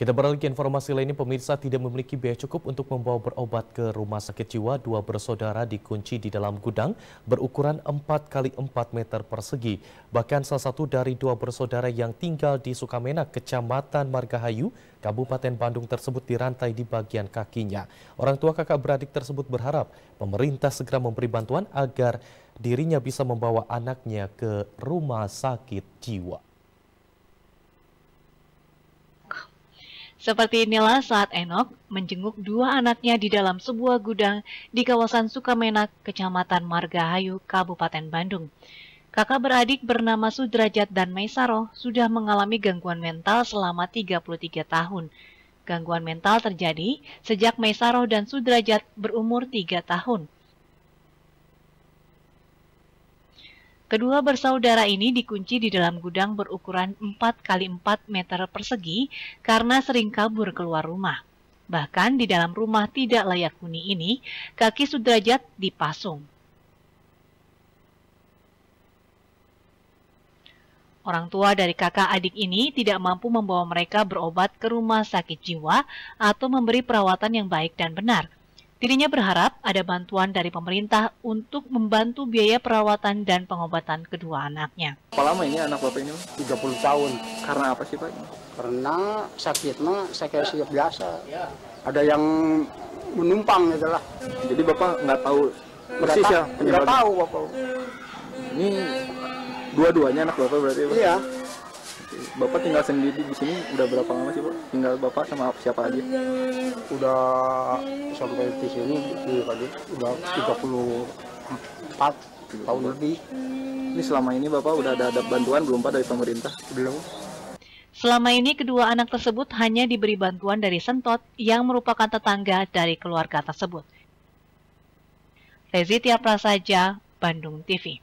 Kita beralih ke informasi lainnya, pemirsa tidak memiliki biaya cukup untuk membawa berobat ke rumah sakit jiwa. Dua bersaudara dikunci di dalam gudang berukuran 4 kali 4 meter persegi. Bahkan salah satu dari dua bersaudara yang tinggal di Sukamena, Kecamatan Margahayu, Kabupaten Bandung tersebut dirantai di bagian kakinya. Orang tua kakak beradik tersebut berharap pemerintah segera memberi bantuan agar dirinya bisa membawa anaknya ke rumah sakit jiwa. Seperti inilah saat Enok menjenguk dua anaknya di dalam sebuah gudang di kawasan Sukamenak, Kecamatan Margahayu, Kabupaten Bandung. Kakak beradik bernama Sudrajat dan Maisaro sudah mengalami gangguan mental selama 33 tahun. Gangguan mental terjadi sejak Maisaro dan Sudrajat berumur 3 tahun. Kedua bersaudara ini dikunci di dalam gudang berukuran 4 x 4 meter persegi karena sering kabur keluar rumah. Bahkan di dalam rumah tidak layak huni ini, kaki Sudrajat dipasung. Orang tua dari kakak adik ini tidak mampu membawa mereka berobat ke rumah sakit jiwa atau memberi perawatan yang baik dan benar – Dirinya berharap ada bantuan dari pemerintah untuk membantu biaya perawatan dan pengobatan kedua anaknya. Berapa lama ini anak bapak ini? 30 tahun. Karena apa sih pak? Karena sakitnya saya sakit siap biasa. Ada yang menumpang gitu lah. Jadi bapak nggak tahu persis ya? Nggak tahu bapak. Ini dua-duanya anak bapak berarti? Bapak? Iya. Bapak tinggal sendiri di sini udah berapa lama sih, Pak? Tinggal Bapak sama siapa aja? Udah sampai di sini di tadi udah 34 tahun lebih. Ini selama ini Bapak udah ada, ada bantuan belum Pak dari pemerintah? Belum. Selama ini kedua anak tersebut hanya diberi bantuan dari Sentot yang merupakan tetangga dari keluarga tersebut. Rezitia Prasaja, Bandung TV.